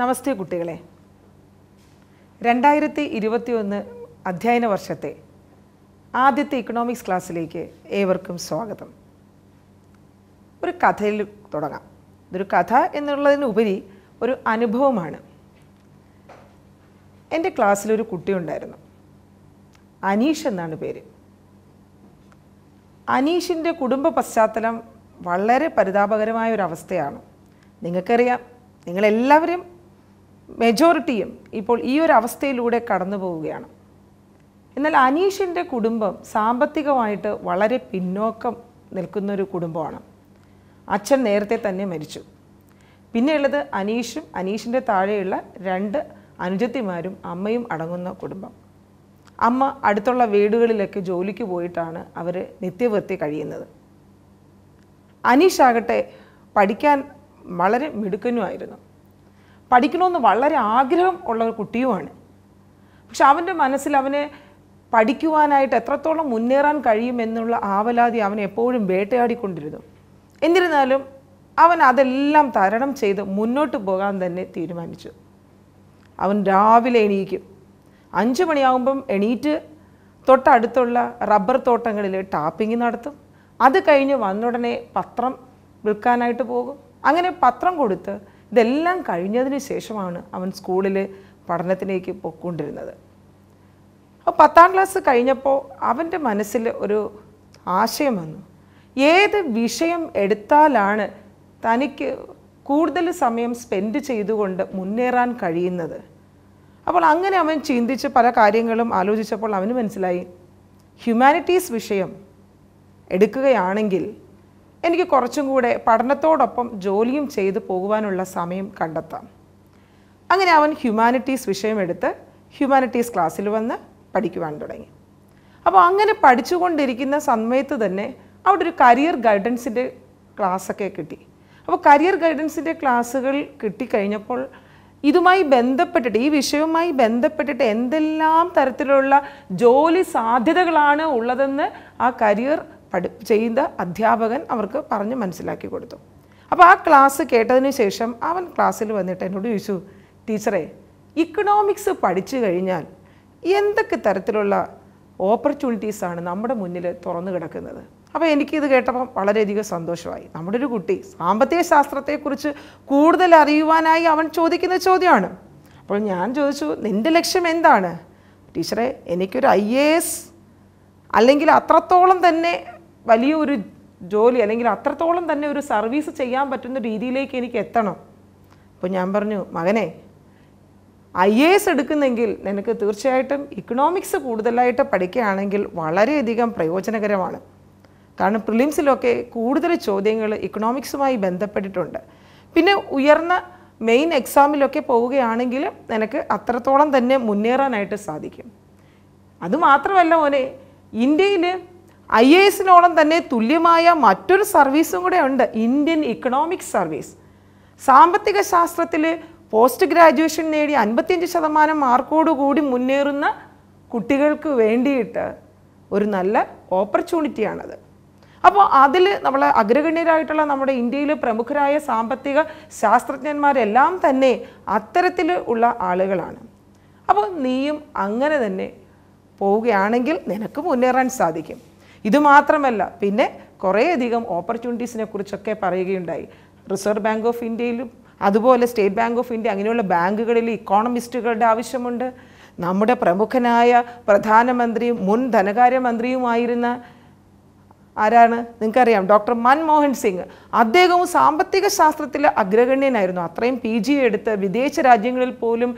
നമസ്തേ കുട്ടികളെ രണ്ടായിരത്തി ഇരുപത്തിയൊന്ന് അധ്യയന വർഷത്തെ ആദ്യത്തെ ഇക്കണോമിക്സ് ക്ലാസ്സിലേക്ക് ഏവർക്കും സ്വാഗതം ഒരു കഥയിൽ തുടങ്ങാം ഇതൊരു കഥ എന്നുള്ളതിനുപരി ഒരു അനുഭവമാണ് എൻ്റെ ക്ലാസ്സിലൊരു കുട്ടിയുണ്ടായിരുന്നു അനീഷ് എന്നാണ് പേര് അനീഷിൻ്റെ കുടുംബ പശ്ചാത്തലം വളരെ പരിതാപകരമായ ഒരു അവസ്ഥയാണ് നിങ്ങൾക്കറിയാം നിങ്ങളെല്ലാവരും മെജോറിറ്റിയും ഇപ്പോൾ ഈ ഒരു അവസ്ഥയിലൂടെ കടന്നു പോവുകയാണ് എന്നാൽ അനീഷിൻ്റെ കുടുംബം സാമ്പത്തികമായിട്ട് വളരെ പിന്നോക്കം നിൽക്കുന്നൊരു കുടുംബമാണ് അച്ഛൻ നേരത്തെ തന്നെ മരിച്ചു പിന്നെയുള്ളത് അനീഷും അനീഷിൻ്റെ താഴെയുള്ള രണ്ട് അനുജത്തിമാരും അമ്മയും അടങ്ങുന്ന കുടുംബം അമ്മ അടുത്തുള്ള വീടുകളിലൊക്കെ ജോലിക്ക് പോയിട്ടാണ് അവർ നിത്യവൃത്തി കഴിയുന്നത് അനീഷാകട്ടെ പഠിക്കാൻ വളരെ മിടുക്കനുമായിരുന്നു പഠിക്കണമെന്ന് വളരെ ആഗ്രഹം ഉള്ള ഒരു കുട്ടിയുമാണ് പക്ഷെ അവൻ്റെ മനസ്സിൽ അവന് പഠിക്കുവാനായിട്ട് എത്രത്തോളം മുന്നേറാൻ കഴിയുമെന്നുള്ള ആവലാതി അവൻ എപ്പോഴും വേട്ടയാടിക്കൊണ്ടിരുന്നു എന്നിരുന്നാലും അവൻ അതെല്ലാം തരണം ചെയ്ത് മുന്നോട്ട് പോകാൻ തന്നെ തീരുമാനിച്ചു അവൻ രാവിലെ എണീക്കും അഞ്ച് മണിയാകുമ്പം എണീറ്റ് തൊട്ടടുത്തുള്ള റബ്ബർ തോട്ടങ്ങളിൽ ടാപ്പിംഗ് നടത്തും അത് കഴിഞ്ഞ് വന്നുടനെ പത്രം വിൽക്കാനായിട്ട് പോകും അങ്ങനെ പത്രം കൊടുത്ത് ഇതെല്ലാം കഴിഞ്ഞതിന് ശേഷമാണ് അവൻ സ്കൂളിൽ പഠനത്തിലേക്ക് പൊക്കൊണ്ടിരുന്നത് അപ്പോൾ പത്താം ക്ലാസ് കഴിഞ്ഞപ്പോൾ അവൻ്റെ മനസ്സിൽ ഒരു ആശയം വന്നു ഏത് വിഷയം എടുത്താലാണ് തനിക്ക് കൂടുതൽ സമയം സ്പെൻഡ് ചെയ്തുകൊണ്ട് മുന്നേറാൻ കഴിയുന്നത് അപ്പോൾ അങ്ങനെ അവൻ ചിന്തിച്ച് പല കാര്യങ്ങളും ആലോചിച്ചപ്പോൾ അവന് മനസ്സിലായി ഹ്യൂമാനിറ്റീസ് വിഷയം എടുക്കുകയാണെങ്കിൽ എനിക്ക് കുറച്ചും കൂടെ പഠനത്തോടൊപ്പം ജോലിയും ചെയ്തു പോകുവാനുള്ള സമയം കണ്ടെത്താം അങ്ങനെ അവൻ ഹ്യൂമാനിറ്റീസ് വിഷയമെടുത്ത് ഹ്യൂമാനിറ്റീസ് ക്ലാസ്സിൽ വന്ന് പഠിക്കുവാൻ തുടങ്ങി അപ്പോൾ അങ്ങനെ പഠിച്ചുകൊണ്ടിരിക്കുന്ന സമയത്ത് തന്നെ അവിടെ ഒരു കരിയർ ഗൈഡൻസിൻ്റെ ക്ലാസ്സൊക്കെ കിട്ടി അപ്പോൾ കരിയർ ഗൈഡൻസിൻ്റെ ക്ലാസ്സുകൾ കിട്ടിക്കഴിഞ്ഞപ്പോൾ ഇതുമായി ബന്ധപ്പെട്ടിട്ട് ഈ വിഷയവുമായി ബന്ധപ്പെട്ടിട്ട് എന്തെല്ലാം തരത്തിലുള്ള ജോലി സാധ്യതകളാണ് ഉള്ളതെന്ന് ആ കരിയർ പഠി ചെയ്ത അധ്യാപകൻ അവർക്ക് പറഞ്ഞ് മനസ്സിലാക്കി കൊടുത്തു അപ്പോൾ ആ ക്ലാസ് കേട്ടതിന് ശേഷം അവൻ ക്ലാസ്സിൽ വന്നിട്ട് എന്നോട് ചോദിച്ചു ടീച്ചറെ ഇക്കണോമിക്സ് പഠിച്ചു കഴിഞ്ഞാൽ എന്തൊക്കെ തരത്തിലുള്ള ഓപ്പർച്യൂണിറ്റീസാണ് നമ്മുടെ മുന്നിൽ തുറന്നു കിടക്കുന്നത് അപ്പോൾ എനിക്കിത് കേട്ടപ്പോൾ വളരെയധികം സന്തോഷമായി നമ്മുടെ ഒരു കുട്ടി സാമ്പത്തിക ശാസ്ത്രത്തെക്കുറിച്ച് കൂടുതൽ അറിയുവാനായി അവൻ ചോദിക്കുന്ന ചോദ്യമാണ് അപ്പോൾ ഞാൻ ചോദിച്ചു നിൻ്റെ ലക്ഷ്യം എന്താണ് ടീച്ചറെ എനിക്കൊരു ഐ എ എസ് അല്ലെങ്കിൽ അത്രത്തോളം തന്നെ വലിയൊരു ജോലി അല്ലെങ്കിൽ അത്രത്തോളം തന്നെ ഒരു സർവീസ് ചെയ്യാൻ പറ്റുന്ന രീതിയിലേക്ക് എനിക്ക് എത്തണം അപ്പോൾ ഞാൻ പറഞ്ഞു മകനെ ഐ എ എസ് എടുക്കുന്നെങ്കിൽ നിനക്ക് തീർച്ചയായിട്ടും ഇക്കണോമിക്സ് കൂടുതലായിട്ട് പഠിക്കുകയാണെങ്കിൽ വളരെയധികം പ്രയോജനകരമാണ് കാരണം പ്രിലിംസിലൊക്കെ കൂടുതൽ ചോദ്യങ്ങൾ ഇക്കണോമിക്സുമായി ബന്ധപ്പെട്ടിട്ടുണ്ട് പിന്നെ ഉയർന്ന മെയിൻ എക്സാമിലൊക്കെ പോവുകയാണെങ്കിൽ നിനക്ക് അത്രത്തോളം തന്നെ മുന്നേറാനായിട്ട് സാധിക്കും അതുമാത്രമല്ല മോനെ ഇന്ത്യയിൽ ഐ എ എസിനോളം തന്നെ തുല്യമായ മറ്റൊരു സർവീസും കൂടെ ഉണ്ട് ഇന്ത്യൻ ഇക്കണോമിക് സർവീസ് സാമ്പത്തിക ശാസ്ത്രത്തിൽ പോസ്റ്റ് ഗ്രാജുവേഷൻ നേടി അൻപത്തിയഞ്ച് ശതമാനം മാർക്കോടുകൂടി മുന്നേറുന്ന കുട്ടികൾക്ക് വേണ്ടിയിട്ട് ഒരു നല്ല ഓപ്പർച്യൂണിറ്റിയാണത് അപ്പോൾ അതിൽ നമ്മളെ അഗ്രഗണ്യരായിട്ടുള്ള നമ്മുടെ ഇന്ത്യയിലെ പ്രമുഖരായ സാമ്പത്തിക ശാസ്ത്രജ്ഞന്മാരെല്ലാം തന്നെ അത്തരത്തിൽ ഉള്ള ആളുകളാണ് അപ്പോൾ നീയും അങ്ങനെ തന്നെ പോവുകയാണെങ്കിൽ നിനക്ക് മുന്നേറാൻ സാധിക്കും ഇതുമാത്രമല്ല പിന്നെ കുറേയധികം ഓപ്പർച്യൂണിറ്റീസിനെ കുറിച്ചൊക്കെ പറയുകയുണ്ടായി റിസർവ് ബാങ്ക് ഓഫ് ഇന്ത്യയിലും അതുപോലെ സ്റ്റേറ്റ് ബാങ്ക് ഓഫ് ഇന്ത്യ അങ്ങനെയുള്ള ബാങ്കുകളിൽ ഇക്കോണമിസ്റ്റുകളുടെ ആവശ്യമുണ്ട് നമ്മുടെ പ്രമുഖനായ പ്രധാനമന്ത്രിയും മുൻ ധനകാര്യമന്ത്രിയുമായിരുന്ന ആരാണ് നിങ്ങൾക്കറിയാം ഡോക്ടർ മൻമോഹൻ സിംഗ് അദ്ദേഹവും സാമ്പത്തിക ശാസ്ത്രത്തിലെ അഗ്രഗണ്യനായിരുന്നു അത്രയും പി ജി എടുത്ത് വിദേശ രാജ്യങ്ങളിൽ പോലും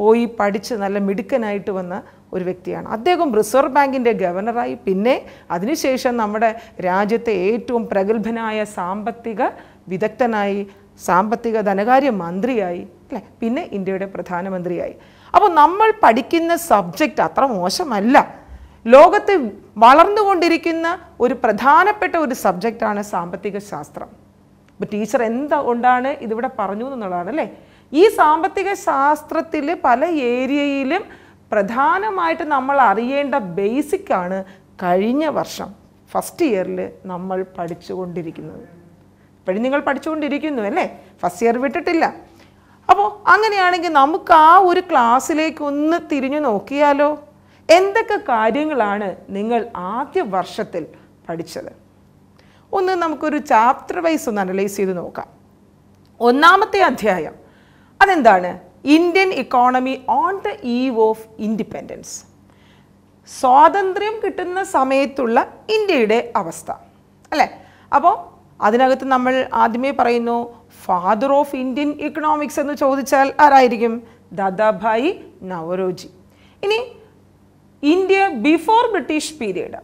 പോയി പഠിച്ച് നല്ല മിടുക്കനായിട്ട് വന്ന ഒരു വ്യക്തിയാണ് അദ്ദേഹം റിസർവ് ബാങ്കിൻ്റെ ഗവർണറായി പിന്നെ അതിനുശേഷം നമ്മുടെ രാജ്യത്തെ ഏറ്റവും പ്രഗത്ഭനായ സാമ്പത്തിക വിദഗ്ധനായി സാമ്പത്തിക ധനകാര്യ മന്ത്രിയായി അല്ലേ പിന്നെ ഇന്ത്യയുടെ പ്രധാനമന്ത്രിയായി അപ്പോൾ നമ്മൾ പഠിക്കുന്ന സബ്ജക്റ്റ് അത്ര മോശമല്ല ലോകത്ത് വളർന്നുകൊണ്ടിരിക്കുന്ന ഒരു പ്രധാനപ്പെട്ട ഒരു സബ്ജക്റ്റാണ് സാമ്പത്തിക ശാസ്ത്രം അപ്പോൾ ടീച്ചർ എന്തുകൊണ്ടാണ് ഇതിവിടെ പറഞ്ഞു എന്നുള്ളതാണ് അല്ലേ ഈ സാമ്പത്തിക ശാസ്ത്രത്തിൽ പല ഏരിയയിലും പ്രധാനമായിട്ട് നമ്മൾ അറിയേണ്ട ബേസിക്കാണ് കഴിഞ്ഞ വർഷം ഫസ്റ്റ് ഇയറിൽ നമ്മൾ പഠിച്ചുകൊണ്ടിരിക്കുന്നത് ഇപ്പോഴും നിങ്ങൾ പഠിച്ചുകൊണ്ടിരിക്കുന്നു അല്ലേ ഫസ്റ്റ് ഇയർ വിട്ടിട്ടില്ല അപ്പോൾ അങ്ങനെയാണെങ്കിൽ നമുക്ക് ആ ഒരു ക്ലാസ്സിലേക്ക് ഒന്ന് തിരിഞ്ഞു നോക്കിയാലോ എന്തൊക്കെ കാര്യങ്ങളാണ് നിങ്ങൾ ആദ്യ വർഷത്തിൽ പഠിച്ചത് ഒന്ന് നമുക്കൊരു ചാപ്റ്റർ വൈസ് ഒന്ന് അനലൈസ് ചെയ്ത് നോക്കാം ഒന്നാമത്തെ അധ്യായം അതെന്താണ് Indian economy on the eve of independence സ്വാതന്ത്ര്യം കിട്ടുന്ന സമയത്തുള്ള ഇന്ത്യയുടെ അവസ്ഥ അല്ലേ അപ്പോൾ അതിനകത്ത് നമ്മൾ ആദ്യമേ പറയുന്നു ഫാദർ ഓഫ് ഇന്ത്യൻ ഇക്കണോമിക്സ് എന്ന് ചോദിച്ചാൽ ആരായിരിക്കും ദാദാഭായി നവറോജി ഇനി ഇന്ത്യ ബിഫോർ ബ്രിട്ടീഷ് പീരീഡ്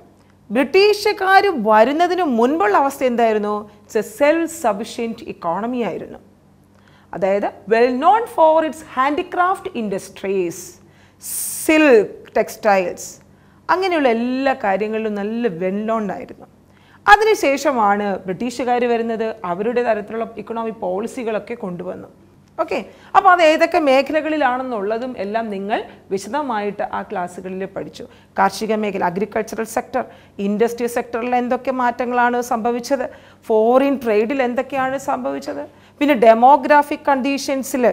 ബ്രിട്ടീഷുകാർ വരുന്നതിന് മുൻപുള്ള അവസ്ഥ എന്തായിരുന്നു it's a self sufficient economy ആയിരുന്നു അതായത് well known for its handicraft industries silk textiles അങ്ങനെയുള്ള എല്ലാ കാര്യങ്ങളിലും നല്ല വെൽ നോൺ ആയിരുന്നു അതിനുശേഷമാണ് ബ്രിട്ടീഷുകാർ വരുന്നത് അവരുടെ തരത്തിലുള്ള ഇക്കണോമിക് പോളിസികളൊക്കെ കൊണ്ടുവന്നു ഓക്കെ അപ്പോൾ അത് ഏതൊക്കെ മേഖലകളിലാണെന്നുള്ളതും എല്ലാം നിങ്ങൾ വിശദമായിട്ട് ആ ക്ലാസ്സുകളിൽ പഠിച്ചു കാർഷിക മേഖല അഗ്രികൾച്ചറൽ സെക്ടർ ഇൻഡസ്ട്രിയൽ സെക്ടറിൽ എന്തൊക്കെ മാറ്റങ്ങളാണ് സംഭവിച്ചത് ഫോറിൻ ട്രേഡിൽ എന്തൊക്കെയാണ് സംഭവിച്ചത് പിന്നെ ഡെമോഗ്രാഫിക് കണ്ടീഷൻസിൽ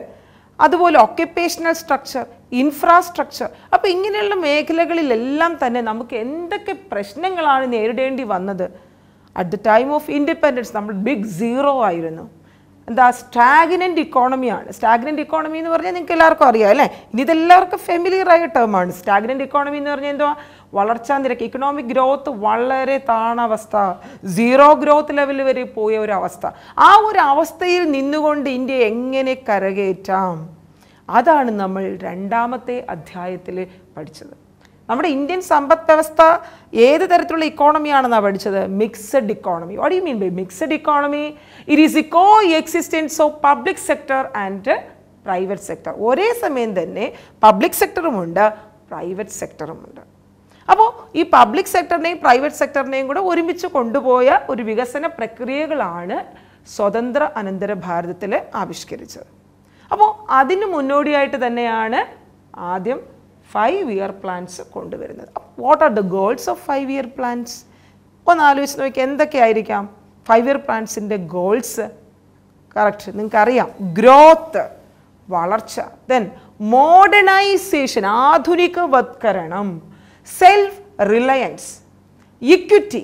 അതുപോലെ ഒക്യുപ്പേഷണൽ സ്ട്രക്ചർ ഇൻഫ്രാസ്ട്രക്ചർ അപ്പോൾ ഇങ്ങനെയുള്ള മേഖലകളിലെല്ലാം തന്നെ നമുക്ക് എന്തൊക്കെ പ്രശ്നങ്ങളാണ് നേരിടേണ്ടി വന്നത് at the time of independence നമ്മൾ ബിഗ് സീറോ ആയിരുന്നു എന്താ സ്റ്റാഗ്നൻ്റ് ഇക്കോണമിയാണ് സ്റ്റാഗ്നൻ്റ് ഇക്കോണമി എന്ന് പറഞ്ഞാൽ നിങ്ങൾക്ക് എല്ലാവർക്കും അറിയാം അല്ലേ ഇനി ഇതെല്ലാവർക്കും ഫെമിലിയർ ആയ ടേമാണ് സ്റ്റാഗ്നൻ്റ് ഇക്കോണമി എന്ന് പറഞ്ഞാൽ എന്തോ വളർച്ചാ നിരക്ക് ഇക്കണോമിക് ഗ്രോത്ത് വളരെ താണവസ്ഥ സീറോ ഗ്രോത്ത് ലെവലിൽ വരെ പോയ ഒരു അവസ്ഥ ആ ഒരു അവസ്ഥയിൽ നിന്നുകൊണ്ട് ഇന്ത്യ എങ്ങനെ കരകയറ്റാം അതാണ് നമ്മൾ രണ്ടാമത്തെ അധ്യായത്തിൽ പഠിച്ചത് നമ്മുടെ ഇന്ത്യൻ സമ്പദ് വ്യവസ്ഥ ഏത് തരത്തിലുള്ള ഇക്കോണമിയാണെന്നാണ് പഠിച്ചത് mixed economy what you mean by mixed economy it is coexistence of public sector and private sector ഒരേ സമയം തന്നെ പബ്ലിക് സെക്ടറുമുണ്ട് പ്രൈവറ്റ് സെക്ടറുമുണ്ട് അപ്പോൾ ഈ പബ്ലിക് സെക്ടറിനെയും പ്രൈവറ്റ് സെക്ടറിനെയും കൂടെ ഒരുമിച്ച് കൊണ്ടുപോയ ഒരു വികസന പ്രക്രിയകളാണ് സ്വതന്ത്ര അനന്തര ഭാരതത്തിൽ ആവിഷ്കരിച്ചത് അപ്പോൾ അതിന് മുന്നോടിയായിട്ട് തന്നെയാണ് ആദ്യം ഫൈവ് ഇയർ പ്ലാൻസ് കൊണ്ടുവരുന്നത് what are the goals of five year plans ഒന്ന് ആലോചിച്ച് നോക്കി എന്തൊക്കെയായിരിക്കാം ഫൈവ് ഇയർ പ്ലാൻസിൻ്റെ ഗോൾസ് കറക്റ്റ് നിങ്ങൾക്കറിയാം ഗ്രോത്ത് വളർച്ച ദെൻ മോഡേണൈസേഷൻ ആധുനികവത്കരണം സെൽഫ് റിലയൻസ് ഇക്വിറ്റി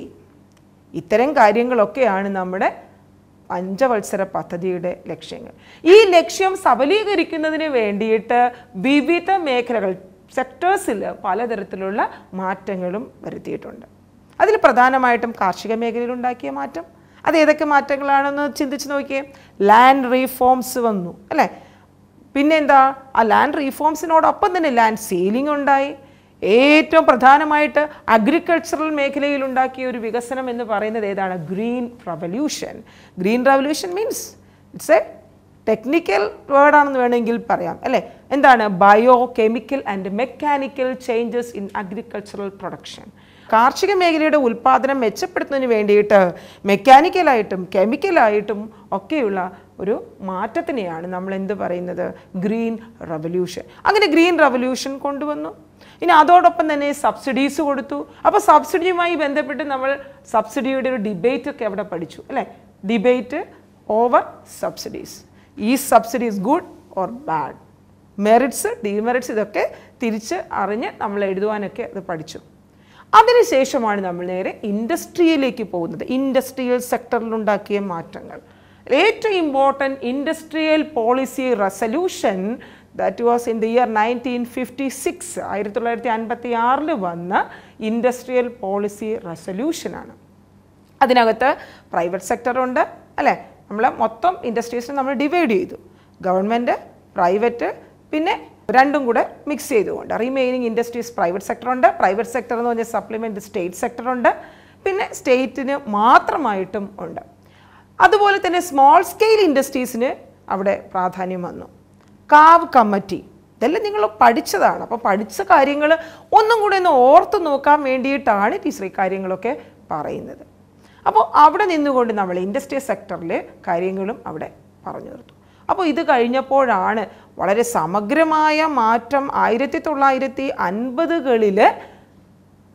ഇത്തരം കാര്യങ്ങളൊക്കെയാണ് നമ്മുടെ പഞ്ചവത്സര പദ്ധതിയുടെ ലക്ഷ്യങ്ങൾ ഈ ലക്ഷ്യം സബലീകരിക്കുന്നതിന് വേണ്ടിയിട്ട് വിവിധ മേഖലകൾ സെക്ടേഴ്സിൽ പലതരത്തിലുള്ള മാറ്റങ്ങളും വരുത്തിയിട്ടുണ്ട് അതിൽ പ്രധാനമായിട്ടും കാർഷിക മേഖലയിൽ ഉണ്ടാക്കിയ മാറ്റം അത് ഏതൊക്കെ മാറ്റങ്ങളാണെന്ന് ചിന്തിച്ച് നോക്കിയേ ലാൻഡ് റീഫോംസ് വന്നു അല്ലേ പിന്നെ എന്താ ആ ലാൻഡ് റീഫോംസിനോടൊപ്പം തന്നെ ലാൻഡ് സെയിലിംഗ് ഉണ്ടായി ഏറ്റവും പ്രധാനമായിട്ട് അഗ്രികൾച്ചറൽ മേഖലയിൽ ഉണ്ടാക്കിയ ഒരു വികസനം എന്ന് പറയുന്നത് ഏതാണ് green revolution green revolution means it's a technical വേർഡാണെന്ന് വേണമെങ്കിൽ പറയാം അല്ലേ എന്താണ് bio chemical and mechanical changes in agricultural production കാർഷിക മേഖലയുടെ ഉൽപ്പാദനം മെച്ചപ്പെടുത്തുന്നതിന് വേണ്ടിയിട്ട് മെക്കാനിക്കലായിട്ടും കെമിക്കലായിട്ടും ഒക്കെയുള്ള ഒരു മാറ്റത്തിനെയാണ് നമ്മൾ എന്ത് പറയുന്നത് ഗ്രീൻ റവല്യൂഷൻ അങ്ങനെ ഗ്രീൻ റവല്യൂഷൻ കൊണ്ടുവന്നു ഇനി അതോടൊപ്പം തന്നെ സബ്സിഡീസ് കൊടുത്തു അപ്പോൾ സബ്സിഡിയുമായി ബന്ധപ്പെട്ട് നമ്മൾ സബ്സിഡിയുടെ ഒരു ഡിബേറ്റ് ഒക്കെ അവിടെ പഠിച്ചു അല്ലേ ഡിബേറ്റ് ഓവർ സബ്സിഡീസ് ഈ subsidy is good or bad merits demerits ഇതൊക്കെ തിരിച്ച് അറിഞ്ഞ് നമ്മൾ എഴുതുവാനൊക്കെ അത് പഠിച്ചു അതിനുശേഷമാണ് നമ്മൾ നേരെ ഇൻഡസ്ട്രിയിലേക്ക് പോകുന്നത് ഇൻഡസ്ട്രിയൽ സെക്ടറിലുണ്ടാക്കിയ മാറ്റങ്ങൾ ഏറ്റവും important industrial policy resolution that was in the year nineteen fifty six ആയിരത്തി തൊള്ളായിരത്തി അൻപത്തി ആറിൽ വന്ന ഇൻഡസ്ട്രിയൽ പോളിസി റെസല്യൂഷനാണ് അതിനകത്ത് പ്രൈവറ്റ് സെക്ടറുണ്ട് അല്ലേ നമ്മൾ മൊത്തം ഇൻഡസ്ട്രീസിനെ നമ്മൾ ഡിവൈഡ് ചെയ്തു ഗവൺമെൻറ് പ്രൈവറ്റ് പിന്നെ രണ്ടും കൂടെ മിക്സ് ചെയ്തുകൊണ്ട് റിമെയിനിങ് ഇൻഡസ്ട്രീസ് പ്രൈവറ്റ് സെക്ടറുണ്ട് പ്രൈവറ്റ് സെക്ടർ എന്ന് പറഞ്ഞാൽ സപ്ലിമെൻ്റ് സ്റ്റേറ്റ് സെക്ടറുണ്ട് പിന്നെ സ്റ്റേറ്റിന് മാത്രമായിട്ടും ഉണ്ട് അതുപോലെ തന്നെ സ്മോൾ സ്കെയിൽ ഇൻഡസ്ട്രീസിന് അവിടെ പ്രാധാന്യം വന്നു കാവ് കമ്മിറ്റി ഇതെല്ലാം നിങ്ങൾ പഠിച്ചതാണ് അപ്പോൾ പഠിച്ച കാര്യങ്ങൾ ഒന്നും കൂടെ ഒന്ന് ഓർത്ത് നോക്കാൻ വേണ്ടിയിട്ടാണ് ടീച്ചർ ഈ കാര്യങ്ങളൊക്കെ പറയുന്നത് അപ്പോൾ അവിടെ നിന്നുകൊണ്ട് നമ്മൾ ഇൻഡസ്ട്രിയൽ സെക്ടറിലെ കാര്യങ്ങളും അവിടെ പറഞ്ഞു നിർത്തും അപ്പോൾ ഇത് കഴിഞ്ഞപ്പോഴാണ് വളരെ സമഗ്രമായ മാറ്റം ആയിരത്തി തൊള്ളായിരത്തി അൻപതുകളിൽ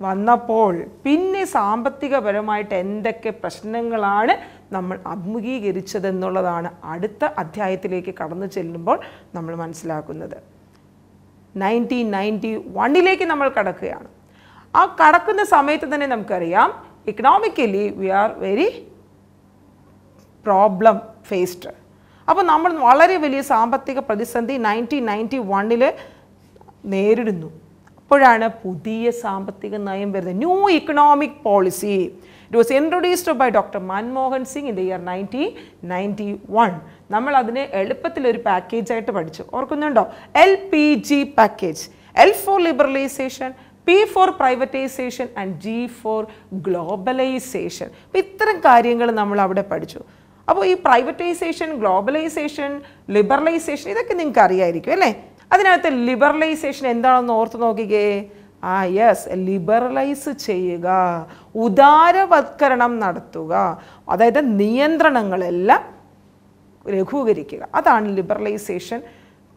വന്നപ്പോൾ പിന്നെ സാമ്പത്തികപരമായിട്ട് എന്തൊക്കെ പ്രശ്നങ്ങളാണ് നമ്മൾ അഭിമുഖീകരിച്ചതെന്നുള്ളതാണ് അടുത്ത അധ്യായത്തിലേക്ക് കടന്നു ചെല്ലുമ്പോൾ നമ്മൾ മനസ്സിലാക്കുന്നത് നയൻറ്റീൻ നയൻറ്റി വണ്ണിലേക്ക് നമ്മൾ കടക്കുകയാണ് ആ കടക്കുന്ന സമയത്ത് തന്നെ നമുക്കറിയാം economically we are very problem faced അപ്പോൾ നമ്മൾ വളരെ വലിയ സാമ്പത്തിക പ്രതിസന്ധി നയൻറ്റീൻ നയൻറ്റി വണ്ണിൽ നേരിടുന്നു അപ്പോഴാണ് പുതിയ സാമ്പത്തിക നയം വരുന്നത് new economic policy it was introduced by doctor Manmohan Singh in the year nineteen ninety one നമ്മൾ അതിനെ എളുപ്പത്തിലൊരു പാക്കേജായിട്ട് പഠിച്ചു ഓർക്കുന്നുണ്ടോ L P G package L for liberalisation P for privatisation and G for globalisation അപ്പോൾ ഇത്തരം കാര്യങ്ങൾ നമ്മൾ അവിടെ പഠിച്ചു അപ്പോൾ ഈ പ്രൈവറ്റൈസേഷൻ ഗ്ലോബലൈസേഷൻ ലിബറലൈസേഷൻ ഇതൊക്കെ നിങ്ങൾക്ക് അറിയായിരിക്കും അല്ലേ അതിനകത്ത് ലിബറലൈസേഷൻ എന്താണെന്ന് ഓർത്ത് നോക്കിക്കേ ആ യെസ് ലിബറലൈസ് ചെയ്യുക ഉദാരവത്കരണം നടത്തുക അതായത് നിയന്ത്രണങ്ങളെല്ലാം ലഘൂകരിക്കുക അതാണ് ലിബറലൈസേഷൻ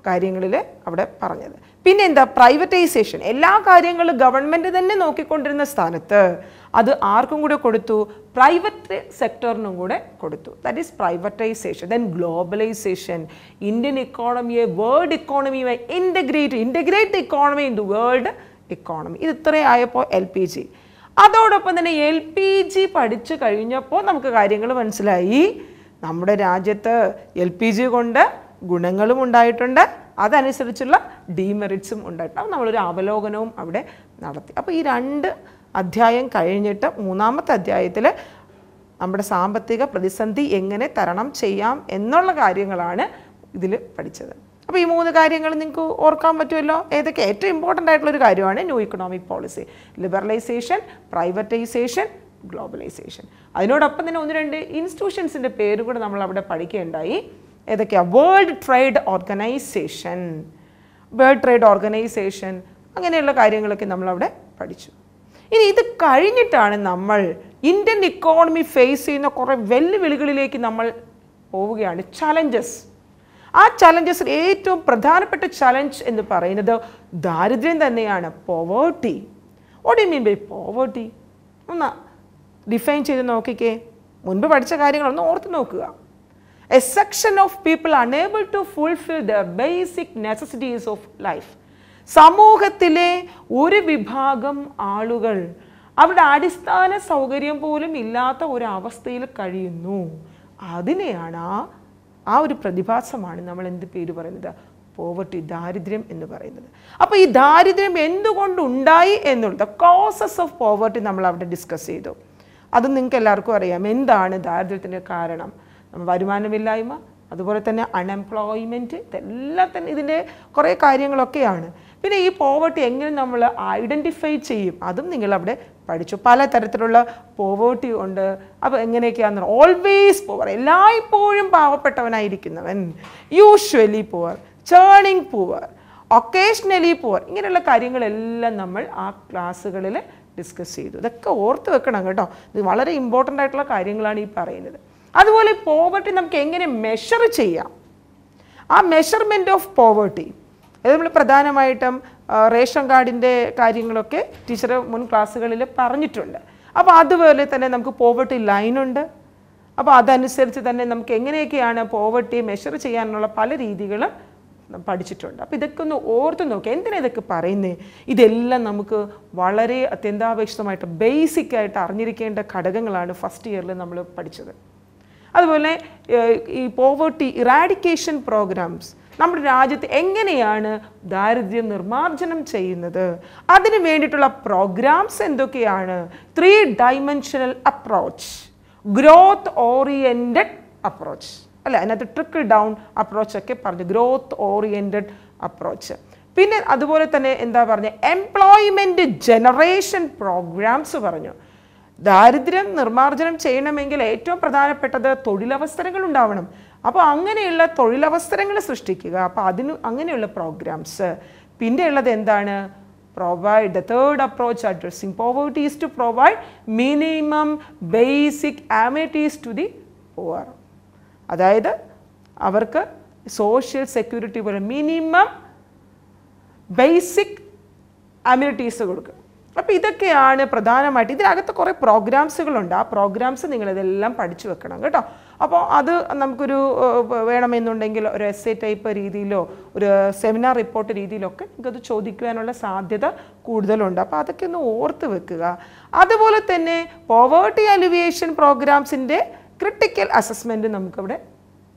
കാര്യങ്ങളിൽ അവിടെ പറഞ്ഞത് പിന്നെ എന്താ പ്രൈവറ്റൈസേഷൻ എല്ലാ കാര്യങ്ങളും ഗവൺമെൻറ് തന്നെ നോക്കിക്കൊണ്ടിരുന്ന സ്ഥാനത്ത് അത് ആർക്കും കൂടെ കൊടുത്തു പ്രൈവറ്റ് സെക്ടറിനും കൂടെ കൊടുത്തു that is privatisation then globalisation Indian ഇക്കോണമിയെ വേൾഡ് ഇക്കോണമിയുമായി integrate integrate economy in the world economy ഇത് ഇത്രയും ആയപ്പോൾ എൽ പി ജി അതോടൊപ്പം തന്നെ എൽ പി ജി പഠിച്ചു കഴിഞ്ഞപ്പോൾ നമുക്ക് കാര്യങ്ങൾ മനസ്സിലായി നമ്മുടെ രാജ്യത്ത് എൽ പി ജി കൊണ്ട് ഗുണങ്ങളും ഉണ്ടായിട്ടുണ്ട് അതനുസരിച്ചുള്ള ഡീമെറിറ്റ്സും ഉണ്ടായിട്ടുണ്ടാവും നമ്മളൊരു അവലോകനവും അവിടെ നടത്തി അപ്പോൾ ഈ രണ്ട് അധ്യായം കഴിഞ്ഞിട്ട് മൂന്നാമത്തെ അധ്യായത്തിൽ നമ്മുടെ സാമ്പത്തിക പ്രതിസന്ധി എങ്ങനെ തരണം ചെയ്യാം എന്നുള്ള കാര്യങ്ങളാണ് ഇതിൽ പഠിച്ചത് അപ്പോൾ ഈ മൂന്ന് കാര്യങ്ങൾ നിങ്ങൾക്ക് ഓർക്കാൻ പറ്റുമല്ലോ ഏതൊക്കെ ഏറ്റവും ഇമ്പോർട്ടൻ്റ് ആയിട്ടുള്ള ഒരു കാര്യമാണ് new economic policy liberalisation privatisation globalisation അതിനോടൊപ്പം തന്നെ ഒന്ന് രണ്ട് ഇൻസ്റ്റിറ്റ്യൂഷൻസിൻ്റെ പേര് കൂടെ നമ്മൾ അവിടെ പഠിക്കുകയുണ്ടായി ഏതൊക്കെയാണ് world trade organisation world trade organisation അങ്ങനെയുള്ള കാര്യങ്ങളൊക്കെ നമ്മളവിടെ പഠിച്ചു ഇനി ഇത് കഴിഞ്ഞിട്ടാണ് നമ്മൾ ഇന്ത്യൻ ഇക്കോണമി ഫേസ് ചെയ്യുന്ന കുറേ വെല്ലുവിളികളിലേക്ക് നമ്മൾ പോവുകയാണ് ചലഞ്ചസ് ആ ചലഞ്ചസിൽ ഏറ്റവും പ്രധാനപ്പെട്ട ചലഞ്ച് എന്ന് പറയുന്നത് ദാരിദ്ര്യം തന്നെയാണ് poverty what mean by poverty ഒന്ന് ഡിഫൈൻ ചെയ്ത് നോക്കിക്കേ മുൻപ് പഠിച്ച കാര്യങ്ങളൊന്ന് ഓർത്ത് നോക്കുക a section of people unable to fulfil the basic necessities of life സമൂഹത്തിലെ ഒരു വിഭാഗം ആളുകൾ അവരുടെ അടിസ്ഥാന സൗകര്യം പോലും ഇല്ലാത്ത ഒരവസ്ഥയിൽ കഴിയുന്നു അതിനെയാണ് ആ ആ ഒരു പ്രതിഭാസമാണ് നമ്മൾ എന്ത് പേര് പറയുന്നത് പോവർട്ടി ദാരിദ്ര്യം എന്ന് പറയുന്നത് അപ്പോൾ ഈ ദാരിദ്ര്യം എന്തുകൊണ്ടുണ്ടായി എന്നുള്ളത് കോസസ് ഓഫ് പോവർട്ടി നമ്മൾ അവിടെ ഡിസ്കസ് ചെയ്തു അത് നിങ്ങൾക്ക് എല്ലാവർക്കും അറിയാം എന്താണ് ദാരിദ്ര്യത്തിൻ്റെ കാരണം വരുമാനമില്ലായ്മ അതുപോലെ തന്നെ അൺഎംപ്ലോയ്മെൻറ്റ് ഇതെല്ലാം തന്നെ ഇതിൻ്റെ കുറേ കാര്യങ്ങളൊക്കെയാണ് പിന്നെ ഈ പോവേർട്ടി എങ്ങനെ നമ്മൾ ഐഡൻറ്റിഫൈ ചെയ്യും അതും നിങ്ങളവിടെ പഠിച്ചു പല തരത്തിലുള്ള പോവേർട്ടി ഉണ്ട് അപ്പോൾ എങ്ങനെയൊക്കെയാണെന്ന് ഓൾവേസ് പോവർ എല്ലായ്പ്പോഴും പാവപ്പെട്ടവനായിരിക്കുന്നവൻ usually poor churning poor occasionally poor ഇങ്ങനെയുള്ള കാര്യങ്ങളെല്ലാം നമ്മൾ ആ ക്ലാസ്സുകളിൽ ഡിസ്കസ് ചെയ്തു ഇതൊക്കെ ഓർത്ത് വെക്കണം കേട്ടോ ഇത് വളരെ ഇമ്പോർട്ടൻ്റ് ആയിട്ടുള്ള കാര്യങ്ങളാണ് ഈ പറയുന്നത് അതുപോലെ പോവർട്ടി നമുക്ക് എങ്ങനെ മെഷർ ചെയ്യാം ആ മെഷർമെൻറ്റ് ഓഫ് പോവർട്ടി അത് നമ്മൾ പ്രധാനമായിട്ടും റേഷൻ കാർഡിൻ്റെ കാര്യങ്ങളൊക്കെ ടീച്ചർ മുൻ ക്ലാസ്സുകളിൽ പറഞ്ഞിട്ടുണ്ട് അപ്പോൾ അതുപോലെ തന്നെ നമുക്ക് പോവർട്ടി ലൈനുണ്ട് അപ്പോൾ അതനുസരിച്ച് തന്നെ നമുക്ക് എങ്ങനെയൊക്കെയാണ് പോവർട്ടി മെഷർ ചെയ്യാനുള്ള പല രീതികളും പഠിച്ചിട്ടുണ്ട് അപ്പോൾ ഇതൊക്കെ ഒന്ന് ഓർത്ത് നോക്കുക എന്തിനാണ് ഇതൊക്കെ പറയുന്നത് ഇതെല്ലാം നമുക്ക് വളരെ അത്യന്താപേക്ഷിതമായിട്ട് ബേസിക്കായിട്ട് അറിഞ്ഞിരിക്കേണ്ട ഘടകങ്ങളാണ് ഫസ്റ്റ് ഇയറിൽ നമ്മൾ പഠിച്ചത് അതുപോലെ ഈ പോവേർട്ടി ഇറാഡിക്കേഷൻ പ്രോഗ്രാംസ് നമ്മുടെ രാജ്യത്ത് എങ്ങനെയാണ് ദാരിദ്ര്യം നിർമ്മാർജ്ജനം ചെയ്യുന്നത് അതിന് വേണ്ടിയിട്ടുള്ള പ്രോഗ്രാംസ് എന്തൊക്കെയാണ് three dimensional approach growth oriented approach അല്ല അതിനകത്ത് ട്രിക്കിൾ ഡൗൺ അപ്രോച്ചൊക്കെ പറഞ്ഞു ഗ്രോത്ത് ഓറിയൻറ്റഡ് അപ്രോച്ച് പിന്നെ അതുപോലെ തന്നെ എന്താ പറഞ്ഞ എംപ്ലോയ്മെൻറ്റ് ജനറേഷൻ പ്രോഗ്രാംസ് പറഞ്ഞു ദാരിദ്ര്യം നിർമ്മാർജ്ജനം ചെയ്യണമെങ്കിൽ ഏറ്റവും പ്രധാനപ്പെട്ടത് തൊഴിലവസരങ്ങൾ ഉണ്ടാവണം അപ്പോൾ അങ്ങനെയുള്ള തൊഴിലവസരങ്ങൾ സൃഷ്ടിക്കുക അപ്പോൾ അതിന് അങ്ങനെയുള്ള പ്രോഗ്രാംസ് പിന്നെ ഉള്ളത് എന്താണ് provide the third approach addressing poverty is to provide minimum basic amenities to the poor അതായത് അവർക്ക് സോഷ്യൽ സെക്യൂരിറ്റി പോലെ മിനിമം ബേസിക് അമ്യൂണിറ്റീസ് കൊടുക്കുക അപ്പോൾ ഇതൊക്കെയാണ് പ്രധാനമായിട്ട് ഇതിനകത്ത് കുറേ പ്രോഗ്രാംസുകളുണ്ട് ആ പ്രോഗ്രാംസ് നിങ്ങളിതെല്ലാം പഠിച്ചു വെക്കണം കേട്ടോ അപ്പോൾ അത് നമുക്കൊരു വേണമെന്നുണ്ടെങ്കിൽ ഒരു എസ് എ ടൈപ്പ് രീതിയിലോ ഒരു സെമിനാർ റിപ്പോർട്ട് രീതിയിലൊക്കെ നിങ്ങൾക്കത് ചോദിക്കുവാനുള്ള സാധ്യത കൂടുതലുണ്ട് അപ്പോൾ അതൊക്കെ ഒന്ന് ഓർത്ത് വെക്കുക അതുപോലെ തന്നെ പോവേർട്ടി അലിവിയേഷൻ പ്രോഗ്രാംസിൻ്റെ ക്രിട്ടിക്കൽ അസസ്മെൻറ്റ് നമുക്കവിടെ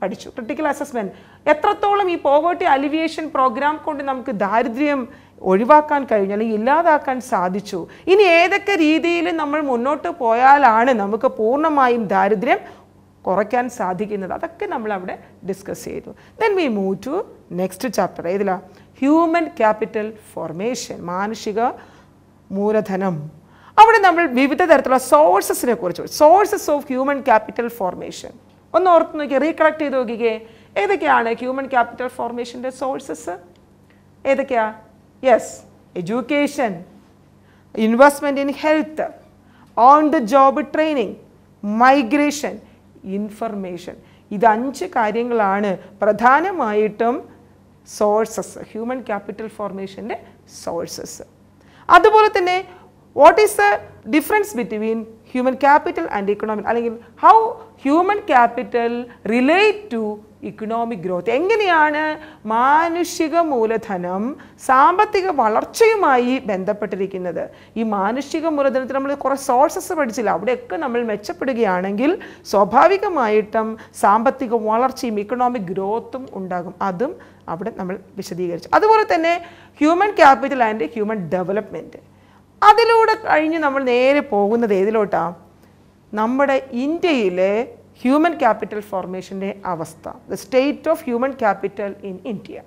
പഠിച്ചു ക്രിട്ടിക്കൽ അസസ്മെൻറ്റ് എത്രത്തോളം ഈ പോവേർട്ടി അലിവിയേഷൻ പ്രോഗ്രാം കൊണ്ട് നമുക്ക് ദാരിദ്ര്യം ഒഴിവാക്കാൻ കഴിഞ്ഞു അല്ലെങ്കിൽ ഇല്ലാതാക്കാൻ സാധിച്ചു ഇനി ഏതൊക്കെ രീതിയിൽ നമ്മൾ മുന്നോട്ട് പോയാലാണ് നമുക്ക് പൂർണ്ണമായും ദാരിദ്ര്യം കുറയ്ക്കാൻ സാധിക്കുന്നത് അതൊക്കെ നമ്മൾ അവിടെ ഡിസ്കസ് ചെയ്തു then we move to next chapter ഏതിലാ ഹ്യൂമൻ ക്യാപിറ്റൽ ഫോർമേഷൻ മാനുഷിക മൂലധനം അവിടെ നമ്മൾ വിവിധ തരത്തിലുള്ള സോഴ്സസിനെ കുറിച്ച് sources of human capital formation ഒന്ന് ഓർത്ത് നോക്കി റീകളക്ട് ചെയ്ത് നോക്കിക്കേ ഏതൊക്കെയാണ് ഹ്യൂമൻ ക്യാപിറ്റൽ ഫോർമേഷൻ്റെ സോഴ്സസ് ഏതൊക്കെയാണ് Yes, education, investment in health, on-the-job training, migration, information. ഇത് അഞ്ച് കാര്യങ്ങളാണ് പ്രധാനമായിട്ടും സോഴ്സസ് ഹ്യൂമൻ ക്യാപിറ്റൽ ഫോർമേഷൻ്റെ സോഴ്സസ് അതുപോലെ തന്നെ what is the difference between human capital and economic അല്ലെങ്കിൽ how human capital relate to economic growth എങ്ങനെയാണ് മാനുഷിക മൂലധനം സാമ്പത്തിക വളർച്ചയുമായി ബന്ധപ്പെട്ടിരിക്കുന്നത് ഈ മാനുഷിക മൂലധനത്തിൽ നമ്മൾ കുറേ സോഴ്സസ് പഠിച്ചില്ല അവിടെയൊക്കെ നമ്മൾ മെച്ചപ്പെടുകയാണെങ്കിൽ സ്വാഭാവികമായിട്ടും സാമ്പത്തിക വളർച്ചയും ഇക്കണോമിക് ഗ്രോത്തും ഉണ്ടാകും അതും അവിടെ നമ്മൾ വിശദീകരിച്ചു അതുപോലെ തന്നെ human capital and human development അതിലൂടെ കഴിഞ്ഞ് നമ്മൾ നേരെ പോകുന്നത് ഏതിലോട്ടാണ് നമ്മുടെ ഇന്ത്യയിലെ ഹ്യൂമൻ ക്യാപിറ്റൽ ഫോർമേഷൻ്റെ അവസ്ഥ the state of human capital in India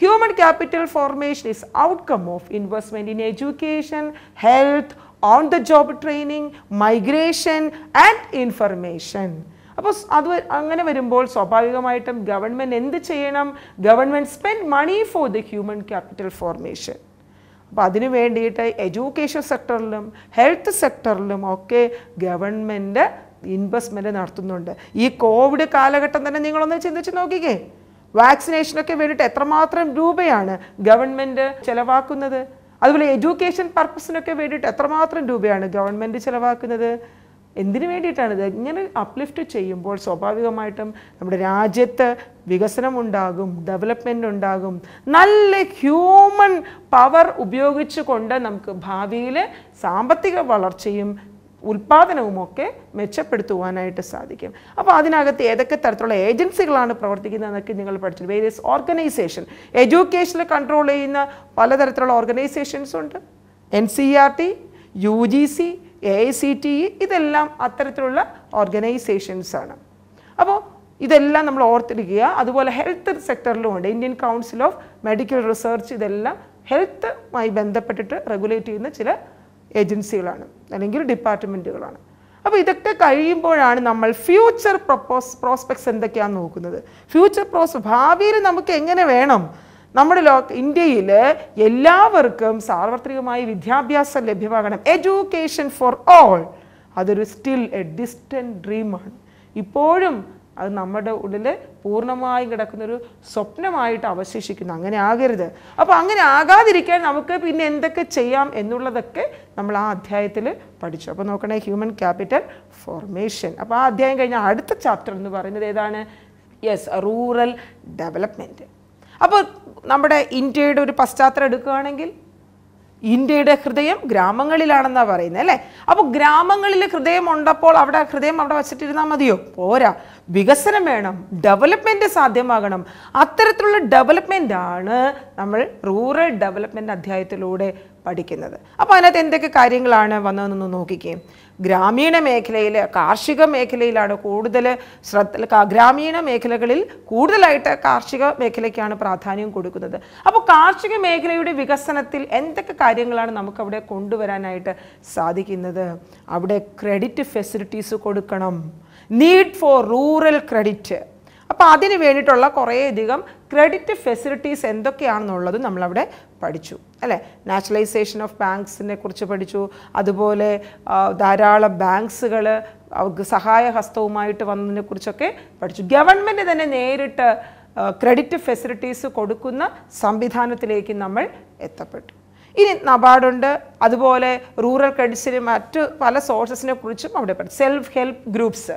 human capital formation is outcome of investment in education health on the job training migration and information അപ്പോൾ അത് അങ്ങനെ വരുമ്പോൾ സ്വാഭാവികമായിട്ടും ഗവൺമെൻറ് എന്ത് ചെയ്യണം government spend money for the human capital formation അപ്പോൾ അതിനു വേണ്ടിയിട്ട് എഡ്യൂക്കേഷൻ സെക്ടറിലും ഹെൽത്ത് സെക്ടറിലും ഒക്കെ ഗവൺമെൻറ് ഇൻവെസ്റ്റ്മെൻറ്റ് നടത്തുന്നുണ്ട് ഈ കോവിഡ് കാലഘട്ടം തന്നെ നിങ്ങളൊന്ന് ചിന്തിച്ച് നോക്കിക്കേ വാക്സിനേഷനൊക്കെ വേണ്ടിയിട്ട് എത്രമാത്രം രൂപയാണ് ഗവൺമെൻറ് ചിലവാക്കുന്നത് അതുപോലെ എഡ്യൂക്കേഷൻ പർപ്പസിനൊക്കെ വേണ്ടിയിട്ട് എത്രമാത്രം രൂപയാണ് ഗവൺമെൻറ് ചിലവാക്കുന്നത് എന്തിനു ഇത് ഇങ്ങനെ അപ്ലിഫ്റ്റ് ചെയ്യുമ്പോൾ സ്വാഭാവികമായിട്ടും നമ്മുടെ രാജ്യത്ത് ഉണ്ടാകും ഡെവലപ്മെൻ്റ് ഉണ്ടാകും നല്ല ഹ്യൂമൻ പവർ ഉപയോഗിച്ചുകൊണ്ട് നമുക്ക് ഭാവിയിൽ സാമ്പത്തിക വളർച്ചയും ഉൽപാദനവുമൊക്കെ മെച്ചപ്പെടുത്തുവാനായിട്ട് സാധിക്കും അപ്പോൾ അതിനകത്ത് ഏതൊക്കെ തരത്തിലുള്ള ഏജൻസികളാണ് എന്നൊക്കെ നിങ്ങൾ പഠിച്ചത് വേരിയസ് ഓർഗനൈസേഷൻ എഡ്യൂക്കേഷനിൽ കൺട്രോൾ ചെയ്യുന്ന പലതരത്തിലുള്ള ഓർഗനൈസേഷൻസ് ഉണ്ട് N C R T U G C A I C T E ഇതെല്ലാം അത്തരത്തിലുള്ള ഓർഗനൈസേഷൻസാണ് അപ്പോൾ ഇതെല്ലാം നമ്മൾ ഓർത്തിരിക്കുക അതുപോലെ ഹെൽത്ത് സെക്ടറിലും ഉണ്ട് Indian council of medical research ഇതെല്ലാം ഹെൽത്തുമായി ബന്ധപ്പെട്ടിട്ട് റെഗുലേറ്റ് ചെയ്യുന്ന ചില ഏജൻസികളാണ് അല്ലെങ്കിൽ ഡിപ്പാർട്ട്മെൻറ്റുകളാണ് അപ്പോൾ ഇതൊക്കെ കഴിയുമ്പോഴാണ് നമ്മൾ ഫ്യൂച്ചർ പ്രൊപ്പോസ് പ്രോസ്പെക്ട്സ് എന്തൊക്കെയാണ് നോക്കുന്നത് ഫ്യൂച്ചർ പ്രോസ് ഭാവിയിൽ നമുക്ക് എങ്ങനെ വേണം നമ്മുടെ ലോ ഇന്ത്യയിൽ എല്ലാവർക്കും സാർവത്രികമായി വിദ്യാഭ്യാസം ലഭ്യമാകണം എഡ്യൂക്കേഷൻ ഫോർ ഓൾ അതൊരു സ്റ്റിൽ എ ഡിസ്റ്റൻറ്റ് ഡ്രീമാണ് ഇപ്പോഴും അത് നമ്മുടെ ഉള്ളിൽ പൂർണ്ണമായും കിടക്കുന്നൊരു സ്വപ്നമായിട്ട് അവശേഷിക്കുന്നു അങ്ങനെ ആകരുത് അപ്പോൾ അങ്ങനെ ആകാതിരിക്കാൻ നമുക്ക് പിന്നെ എന്തൊക്കെ ചെയ്യാം എന്നുള്ളതൊക്കെ നമ്മൾ ആ അധ്യായത്തിൽ പഠിച്ചു അപ്പോൾ നോക്കണേ ഹ്യൂമൻ ക്യാപിറ്റൽ ഫോർമേഷൻ അപ്പോൾ ആ അധ്യായം കഴിഞ്ഞാൽ അടുത്ത ചാപ്റ്റർ എന്ന് പറയുന്നത് ഏതാണ് യെസ് റൂറൽ ഡെവലപ്മെൻറ്റ് അപ്പോൾ നമ്മുടെ ഇന്ത്യയുടെ ഒരു പശ്ചാത്തലം എടുക്കുകയാണെങ്കിൽ ഇന്ത്യയുടെ ഹൃദയം ഗ്രാമങ്ങളിലാണെന്നാണ് പറയുന്നത് അല്ലേ അപ്പോൾ ഗ്രാമങ്ങളിൽ ഹൃദയം ഉണ്ടപ്പോൾ അവിടെ ഹൃദയം അവിടെ വച്ചിട്ടിരുന്നാൽ മതിയോ പോരാ വികസനം വേണം ഡെവലപ്മെൻറ്റ് സാധ്യമാകണം അത്തരത്തിലുള്ള ഡെവലപ്മെൻ്റ് ആണ് നമ്മൾ റൂറൽ ഡെവലപ്മെൻറ്റ് അധ്യായത്തിലൂടെ പഠിക്കുന്നത് അപ്പോൾ അതിനകത്ത് എന്തൊക്കെ കാര്യങ്ങളാണ് വന്നതെന്നൊന്ന് നോക്കിക്കുകയും ഗ്രാമീണ മേഖലയിൽ കാർഷിക മേഖലയിലാണ് കൂടുതൽ ശ്രദ്ധ ഗ്രാമീണ മേഖലകളിൽ കൂടുതലായിട്ട് കാർഷിക മേഖലയ്ക്കാണ് പ്രാധാന്യം കൊടുക്കുന്നത് അപ്പോൾ കാർഷിക മേഖലയുടെ വികസനത്തിൽ എന്തൊക്കെ കാര്യങ്ങളാണ് നമുക്കവിടെ കൊണ്ടുവരാനായിട്ട് സാധിക്കുന്നത് അവിടെ ക്രെഡിറ്റ് ഫെസിലിറ്റീസ് കൊടുക്കണം നീഡ് ഫോർ റൂറൽ ക്രെഡിറ്റ് അപ്പോൾ അതിന് വേണ്ടിയിട്ടുള്ള കുറേയധികം ക്രെഡിറ്റ് ഫെസിലിറ്റീസ് എന്തൊക്കെയാണെന്നുള്ളത് നമ്മളവിടെ പഠിച്ചു അല്ലേ നാഷണലൈസേഷൻ ഓഫ് ബാങ്ക്സിനെ കുറിച്ച് പഠിച്ചു അതുപോലെ ധാരാളം ബാങ്ക്സുകൾ അവർക്ക് സഹായഹസ്തവുമായിട്ട് വന്നതിനെക്കുറിച്ചൊക്കെ പഠിച്ചു ഗവൺമെൻറ് തന്നെ നേരിട്ട് ക്രെഡിറ്റ് ഫെസിലിറ്റീസ് കൊടുക്കുന്ന സംവിധാനത്തിലേക്ക് നമ്മൾ എത്തപ്പെട്ടു ഇനി നബാർഡുണ്ട് അതുപോലെ റൂറൽ ക്രെഡിറ്റ്സിന് മറ്റ് പല സോഴ്സസിനെ കുറിച്ചും അവിടെ പഠിച്ചു self help groups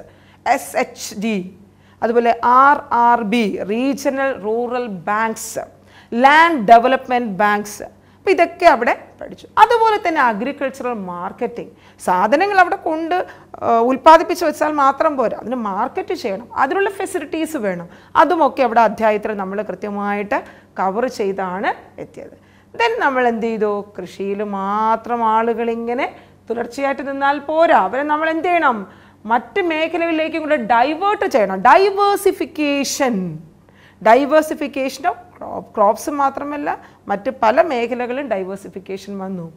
S H D അതുപോലെ R R B regional rural banks land development banks അപ്പോൾ ഇതൊക്കെ അവിടെ പഠിച്ചു അതുപോലെ തന്നെ അഗ്രികൾച്ചറൽ മാർക്കറ്റിംഗ് സാധനങ്ങൾ അവിടെ കൊണ്ട് ഉൽപ്പാദിപ്പിച്ച് വെച്ചാൽ മാത്രം പോരാ അതിന് മാർക്കറ്റ് ചെയ്യണം അതിനുള്ള ഫെസിലിറ്റീസ് വേണം അതുമൊക്കെ അവിടെ അധ്യായത്തിൽ നമ്മൾ കൃത്യമായിട്ട് കവർ ചെയ്താണ് എത്തിയത് ദെൻ നമ്മൾ എന്ത് ചെയ്തു കൃഷിയിൽ മാത്രം ആളുകളിങ്ങനെ തുടർച്ചയായിട്ട് നിന്നാൽ പോരാ അവരെ നമ്മൾ എന്ത് ചെയ്യണം മറ്റ് മേഖലകളിലേക്കും കൂടെ ഡൈവേർട്ട് ചെയ്യണം diversification diversification of crop crops മാത്രമല്ല മറ്റ് പല മേഖലകളും ഡൈവേഴ്സിഫിക്കേഷൻ വന്നു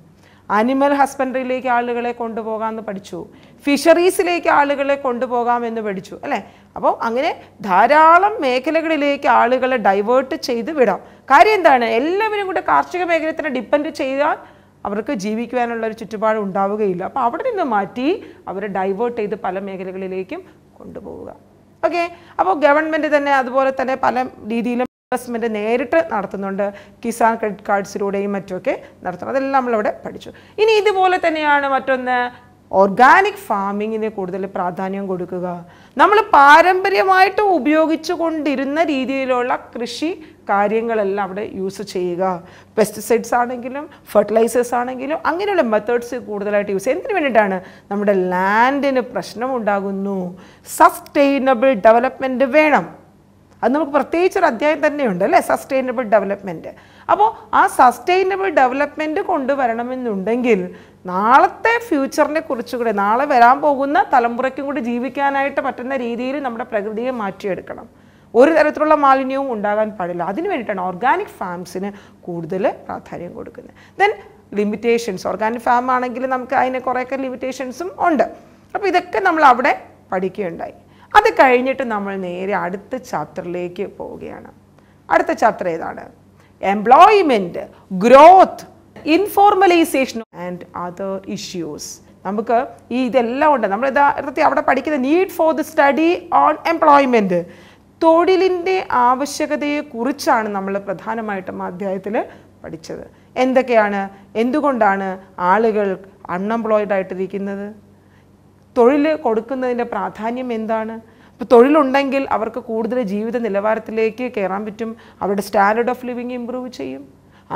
അനിമൽ ഹസ്ബൻഡറിയിലേക്ക് ആളുകളെ കൊണ്ടുപോകാമെന്ന് പഠിച്ചു ഫിഷറീസിലേക്ക് ആളുകളെ കൊണ്ടുപോകാമെന്ന് പഠിച്ചു അല്ലേ അപ്പോൾ അങ്ങനെ ധാരാളം മേഖലകളിലേക്ക് ആളുകളെ ഡൈവേർട്ട് ചെയ്ത് വിടാം കാര്യം എന്താണ് എല്ലാവരും കൂടെ കാർഷിക മേഖലത്തിനെ ഡിപ്പെൻഡ് ചെയ്താൽ അവർക്ക് ജീവിക്കുവാനുള്ള ഒരു ചുറ്റുപാട് ഉണ്ടാവുകയില്ല അപ്പോൾ അവിടെ നിന്ന് മാറ്റി അവരെ ഡൈവേർട്ട് ചെയ്ത് പല മേഖലകളിലേക്കും കൊണ്ടുപോവുക ഓക്കെ അപ്പോൾ ഗവൺമെൻറ് തന്നെ അതുപോലെ തന്നെ പല രീതിയിലും ഇൻവെസ്റ്റ്മെൻറ്റ് നേരിട്ട് നടത്തുന്നുണ്ട് കിസാൻ ക്രെഡിറ്റ് കാർഡ്സിലൂടെയും മറ്റുമൊക്കെ നടത്തുന്നു അതെല്ലാം നമ്മളിവിടെ പഠിച്ചു ഇനി ഇതുപോലെ തന്നെയാണ് മറ്റൊന്ന് ഓർഗാനിക് ഫാമിങ്ങിന് കൂടുതൽ പ്രാധാന്യം കൊടുക്കുക നമ്മൾ പാരമ്പര്യമായിട്ട് ഉപയോഗിച്ചു കൊണ്ടിരുന്ന രീതിയിലുള്ള കൃഷി കാര്യങ്ങളെല്ലാം അവിടെ യൂസ് ചെയ്യുക പെസ്റ്റിസൈഡ്സ് ആണെങ്കിലും ഫെർട്ടിലൈസേഴ്സ് ആണെങ്കിലും അങ്ങനെയുള്ള മെത്തേഡ്സ് കൂടുതലായിട്ട് യൂസ് ചെയ്യുക എന്തിനു വേണ്ടിയിട്ടാണ് നമ്മുടെ ലാൻഡിന് പ്രശ്നമുണ്ടാകുന്നു സസ്റ്റൈനബിൾ ഡെവലപ്മെൻറ്റ് വേണം അത് നമുക്ക് പ്രത്യേകിച്ച് ഒരു അധ്യായം തന്നെയുണ്ട് അല്ലേ സസ്റ്റൈനബിൾ ഡെവലപ്മെൻറ്റ് അപ്പോൾ ആ സസ്റ്റൈനബിൾ ഡെവലപ്മെൻറ്റ് കൊണ്ടുവരണമെന്നുണ്ടെങ്കിൽ നാളത്തെ ഫ്യൂച്ചറിനെ കുറിച്ച് കൂടെ നാളെ വരാൻ പോകുന്ന തലമുറയ്ക്കും കൂടി ജീവിക്കാനായിട്ട് പറ്റുന്ന രീതിയിൽ നമ്മുടെ പ്രകൃതിയെ മാറ്റിയെടുക്കണം ഒരു തരത്തിലുള്ള മാലിന്യവും ഉണ്ടാകാൻ പാടില്ല അതിന് വേണ്ടിയിട്ടാണ് ഓർഗാനിക് ഫാംസിന് കൂടുതൽ പ്രാധാന്യം കൊടുക്കുന്നത് ദെൻ ലിമിറ്റേഷൻസ് ഓർഗാനിക് ഫാം ആണെങ്കിൽ നമുക്ക് അതിന് കുറേയൊക്കെ ലിമിറ്റേഷൻസും ഉണ്ട് അപ്പോൾ ഇതൊക്കെ നമ്മൾ അവിടെ പഠിക്കുകയുണ്ടായി അത് കഴിഞ്ഞിട്ട് നമ്മൾ നേരെ അടുത്ത ചാപ്റ്ററിലേക്ക് പോവുകയാണ് അടുത്ത ചാപ്റ്റർ ഏതാണ് employment growth informalisation and other issues നമുക്ക് ഈ ഇതെല്ലാം ഉണ്ട് നമ്മൾ യഥാർത്ഥത്തിൽ അവിടെ പഠിക്കുന്ന need for the study on employment തൊഴിലിൻ്റെ ആവശ്യകതയെക്കുറിച്ചാണ് നമ്മൾ പ്രധാനമായിട്ടും അധ്യായത്തിൽ പഠിച്ചത് എന്തൊക്കെയാണ് എന്തുകൊണ്ടാണ് ആളുകൾ അൺഎംപ്ലോയിഡ് ആയിട്ടിരിക്കുന്നത് തൊഴിൽ കൊടുക്കുന്നതിൻ്റെ പ്രാധാന്യം എന്താണ് ഇപ്പോൾ തൊഴിലുണ്ടെങ്കിൽ അവർക്ക് കൂടുതൽ ജീവിത നിലവാരത്തിലേക്ക് കയറാൻ പറ്റും അവരുടെ സ്റ്റാൻഡേർഡ് ഓഫ് ലിവിങ് ഇമ്പ്രൂവ് ചെയ്യും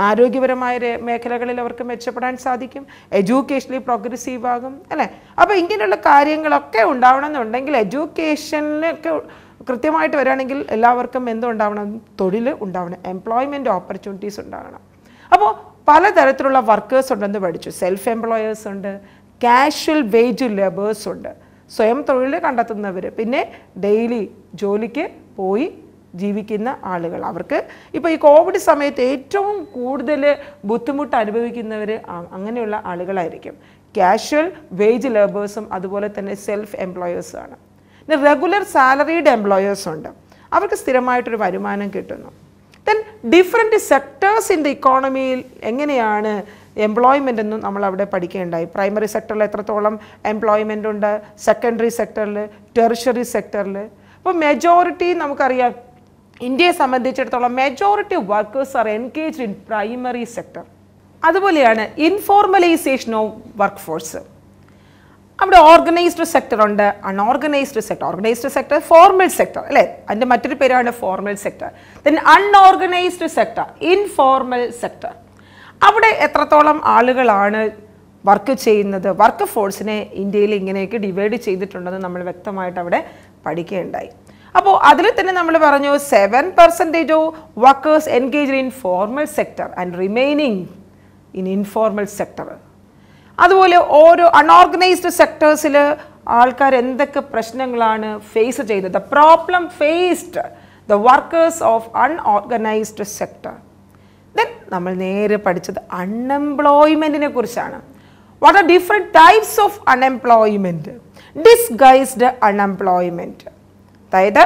ആരോഗ്യപരമായ മേഖലകളിൽ അവർക്ക് മെച്ചപ്പെടാൻ സാധിക്കും എഡ്യൂക്കേഷനിൽ പ്രോഗ്രസീവ് ആകും അല്ലേ അപ്പോൾ ഇങ്ങനെയുള്ള കാര്യങ്ങളൊക്കെ ഉണ്ടാവണമെന്നുണ്ടെങ്കിൽ എഡ്യൂക്കേഷനിലൊക്കെ കൃത്യമായിട്ട് വരികയാണെങ്കിൽ എല്ലാവർക്കും എന്തുണ്ടാവണം തൊഴിൽ ഉണ്ടാവണം എംപ്ലോയ്മെൻറ്റ് ഓപ്പർച്യൂണിറ്റീസ് ഉണ്ടാകണം അപ്പോൾ പലതരത്തിലുള്ള വർക്കേഴ്സ് ഉണ്ടെന്ന് പഠിച്ചു സെൽഫ് എംപ്ലോയേഴ്സ് ഉണ്ട് കാഷ്വൽ വേജ് ലേബേഴ്സ് ഉണ്ട് സ്വയം തൊഴിൽ കണ്ടെത്തുന്നവർ പിന്നെ ഡെയിലി ജോലിക്ക് പോയി ജീവിക്കുന്ന ആളുകൾ അവർക്ക് ഇപ്പോൾ ഈ കോവിഡ് സമയത്ത് ഏറ്റവും കൂടുതൽ ബുദ്ധിമുട്ട് അനുഭവിക്കുന്നവർ അങ്ങനെയുള്ള ആളുകളായിരിക്കും കാഷ്വൽ വേജ് ലേബേഴ്സും അതുപോലെ തന്നെ സെൽഫ് എംപ്ലോയേഴ്സുമാണ് പിന്നെ റെഗുലർ സാലറീഡ് എംപ്ലോയേഴ്സ് ഉണ്ട് അവർക്ക് സ്ഥിരമായിട്ടൊരു വരുമാനം കിട്ടുന്നു then different sectors in the ഇക്കോണമിയിൽ എങ്ങനെയാണ് എംപ്ലോയ്മെൻ്റ് എന്നും നമ്മൾ അവിടെ പഠിക്കേണ്ടായി പ്രൈമറി സെക്ടറിൽ എത്രത്തോളം എംപ്ലോയ്മെൻ്റ് ഉണ്ട് സെക്കൻഡറി സെക്ടറിൽ ടെറിഷറി സെക്ടറിൽ അപ്പോൾ മെജോറിറ്റി നമുക്കറിയാം ഇന്ത്യയെ സംബന്ധിച്ചിടത്തോളം majority workers are engaged in primary sector അതുപോലെയാണ് ഇൻഫോർമലൈസേഷൻ ഓഫ് വർക്ക് ഫോഴ്സ് അവിടെ ഓർഗനൈസ്ഡ് സെക്ടർ ഉണ്ട് unorganised sector organised sector formal sector അല്ലേ അതിൻ്റെ മറ്റൊരു പേരാണ് formal sector then unorganised sector informal sector അവിടെ എത്രത്തോളം ആളുകളാണ് വർക്ക് ചെയ്യുന്നത് വർക്ക് ഫോഴ്സിനെ ഇന്ത്യയിൽ ഇങ്ങനെയൊക്കെ ഡിവൈഡ് ചെയ്തിട്ടുണ്ടെന്ന് നമ്മൾ വ്യക്തമായിട്ട് അവിടെ പഠിക്കുകയുണ്ടായി അപ്പോൾ അതിൽ തന്നെ നമ്മൾ പറഞ്ഞു seven percentage of workers engage in formal sector and remaining in informal sector അതുപോലെ ഓരോ അൺഓർഗനൈസ്ഡ് സെക്ടേഴ്സിൽ ആൾക്കാർ എന്തൊക്കെ പ്രശ്നങ്ങളാണ് ഫേസ് ചെയ്തത് the problem faced the workers of unorganised sector then നമ്മൾ നേരെ പഠിച്ചത് അൺഎംപ്ലോയ്മെൻറ്റിനെ കുറിച്ചാണ് what are different types of unemployment disguised unemployment അതായത്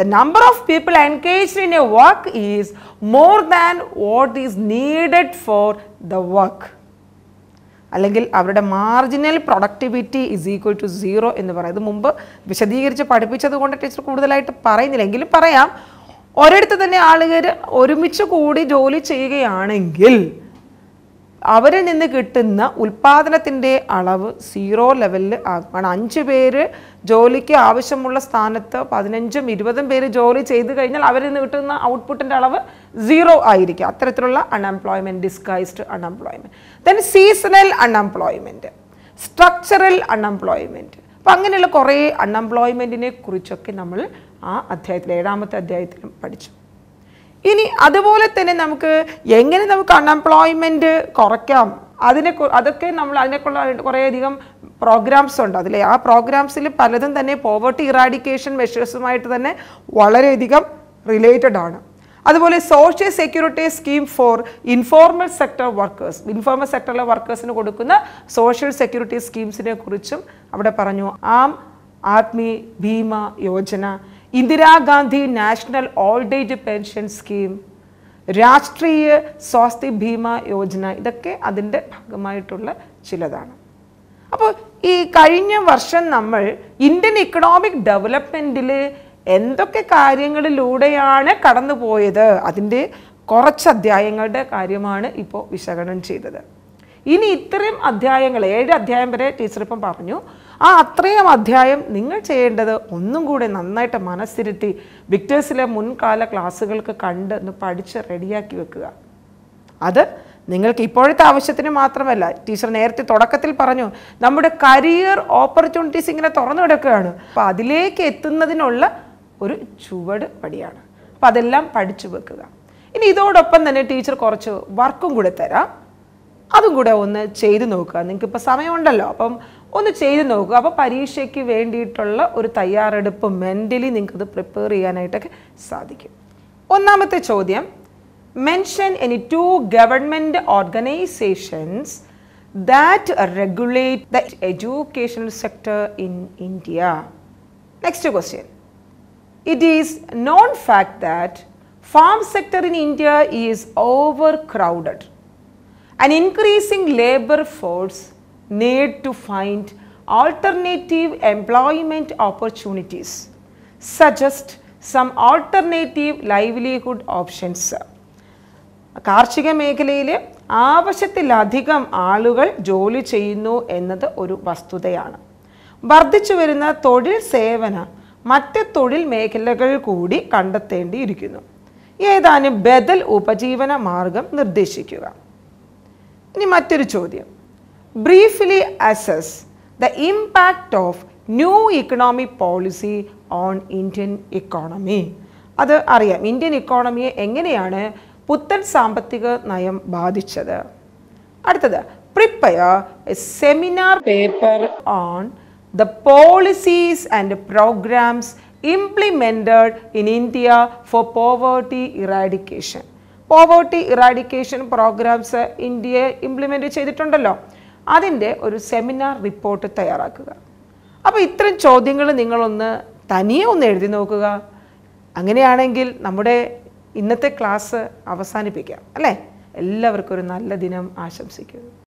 the number of people engaged in a work is more than what is needed for the work അല്ലെങ്കിൽ അവരുടെ marginal productivity is equal to zero എന്ന് പറയുന്നത് മുമ്പ് വിശദീകരിച്ച് പഠിപ്പിച്ചത് കൊണ്ട് teacher കൂടുതലായിട്ട് പറയുന്നില്ല എങ്കിലും പറയാം ഒരിടത്ത് തന്നെ ആളുകൾ ഒരുമിച്ച് കൂടി ജോലി ചെയ്യുകയാണെങ്കിൽ അവരിൽ നിന്ന് കിട്ടുന്ന ഉൽപാദനത്തിൻ്റെ അളവ് സീറോ ലെവലിൽ ആകുകയാണ് അഞ്ച് പേര് ജോലിക്ക് ആവശ്യമുള്ള സ്ഥാനത്ത് പതിനഞ്ചും ഇരുപതും പേര് ജോലി ചെയ്തു കഴിഞ്ഞാൽ അവരിൽ നിന്ന് കിട്ടുന്ന ഔട്ട്പുട്ടിൻ്റെ അളവ് സീറോ ആയിരിക്കും അത്തരത്തിലുള്ള unemployment disguised unemployment then seasonal unemployment structural unemployment അപ്പം അങ്ങനെയുള്ള കുറേ അൺഎംപ്ലോയ്മെൻറ്റിനെ കുറിച്ചൊക്കെ നമ്മൾ ആ അധ്യായത്തിൽ ഏഴാമത്തെ അധ്യായത്തിലും പഠിച്ചു ഇനി അതുപോലെ തന്നെ നമുക്ക് എങ്ങനെ നമുക്ക് അൺഎംപ്ലോയ്മെൻറ്റ് കുറയ്ക്കാം അതിനെ അതൊക്കെ നമ്മൾ അതിനെക്കുള്ള കുറേയധികം പ്രോഗ്രാംസ് ഉണ്ട് അതിലെ ആ പ്രോഗ്രാംസിൽ പലതും തന്നെ പോവർട്ടി ഇറാഡിക്കേഷൻ മെഷേഴ്സുമായിട്ട് തന്നെ വളരെയധികം റിലേറ്റഡ് ആണ് അതുപോലെ social security scheme for informal sector workers informal സെക്ടറിലെ വർക്കേഴ്സിന് കൊടുക്കുന്ന സോഷ്യൽ സെക്യൂരിറ്റി സ്കീംസിനെ കുറിച്ചും അവിടെ പറഞ്ഞു ആം ആത്മി Bhima Yojana Indira Gandhi national old age pension scheme രാഷ്ട്രീയ സ്വാസ്ഥ്യ ഭീമ യോജന ഇതൊക്കെ അതിൻ്റെ ഭാഗമായിട്ടുള്ള ചിലതാണ് അപ്പോൾ ഈ കഴിഞ്ഞ വർഷം നമ്മൾ ഇന്ത്യൻ ഇക്കണോമിക് ഡെവലപ്മെൻറ്റിൽ എന്തൊക്കെ കാര്യങ്ങളിലൂടെയാണ് പോയത് അതിൻ്റെ കുറച്ച് അധ്യായങ്ങളുടെ കാര്യമാണ് ഇപ്പോൾ വിശകലനം ചെയ്തത് ഇനി ഇത്രയും അധ്യായങ്ങൾ ഏഴ് അധ്യായം വരെ ടീച്ചർ ഇപ്പം പറഞ്ഞു ആ അത്രയും അധ്യായം നിങ്ങൾ ചെയ്യേണ്ടത് ഒന്നും കൂടെ നന്നായിട്ട് മനസ്സിരുത്തി വിക്ടേഴ്സിലെ മുൻകാല ക്ലാസ്സുകൾക്ക് കണ്ട് ഒന്ന് പഠിച്ച് റെഡിയാക്കി വെക്കുക അത് നിങ്ങൾക്ക് ഇപ്പോഴത്തെ ആവശ്യത്തിന് മാത്രമല്ല ടീച്ചർ നേരത്തെ തുടക്കത്തിൽ പറഞ്ഞു നമ്മുടെ കരിയർ ഓപ്പർച്യൂണിറ്റീസ് ഇങ്ങനെ തുറന്നു കിടക്കുകയാണ് അപ്പം അതിലേക്ക് എത്തുന്നതിനുള്ള ഒരു ചുവട് പടിയാണ് അപ്പോൾ അതെല്ലാം പഠിച്ചു വെക്കുക ഇനി ഇതോടൊപ്പം തന്നെ ടീച്ചർ കുറച്ച് വർക്കും കൂടെ തരാം അതും കൂടെ ഒന്ന് ചെയ്തു നോക്കുക നിങ്ങൾക്കിപ്പോൾ സമയമുണ്ടല്ലോ അപ്പം ഒന്ന് ചെയ്തു നോക്കുക അപ്പോൾ പരീക്ഷയ്ക്ക് വേണ്ടിയിട്ടുള്ള ഒരു തയ്യാറെടുപ്പ് മെൻ്റലി നിങ്ങൾക്കത് പ്രിപ്പയർ ചെയ്യാനായിട്ടൊക്കെ സാധിക്കും ഒന്നാമത്തെ ചോദ്യം mention any two government organisations that regulate the educational sector in India next question it is known fact that farm sector in India is over crowded An increasing labor force need to find alternative employment opportunities. Suggest some alternative livelihood options. കാർഷിക മേഖലയിൽ ആവശ്യത്തിലധികം ആളുകൾ ജോലി ചെയ്യുന്നു എന്നത് ഒരു വസ്തുതയാണ് വർദ്ധിച്ചു വരുന്ന തൊഴിൽ സേവന മറ്റ് തൊഴിൽ മേഖലകൾ കൂടി കണ്ടെത്തേണ്ടിയിരിക്കുന്നു ഏതാനും ബദൽ ഉപജീവന മാർഗം നിർദ്ദേശിക്കുക ഇനി മറ്റൊരു ചോദ്യം briefly assess the impact of new economic policy on Indian economy അത് അറിയാം ഇന്ത്യൻ ഇക്കോണമിയെ എങ്ങനെയാണ് പുത്തൻ സാമ്പത്തിക നയം ബാധിച്ചത് അടുത്തത് prepare a seminar paper on the policies and programmes implemented in India for poverty eradication poverty eradication programmes ഇന്ത്യയെ ഇംപ്ലിമെൻറ്റ് ചെയ്തിട്ടുണ്ടല്ലോ അതിൻ്റെ ഒരു സെമിനാർ റിപ്പോർട്ട് തയ്യാറാക്കുക അപ്പോൾ ഇത്തരം ചോദ്യങ്ങൾ നിങ്ങളൊന്ന് തനിയെ ഒന്ന് എഴുതി നോക്കുക അങ്ങനെയാണെങ്കിൽ നമ്മുടെ ഇന്നത്തെ ക്ലാസ് അവസാനിപ്പിക്കാം അല്ലേ എല്ലാവർക്കും ഒരു നല്ല ദിനം ആശംസിക്കുന്നു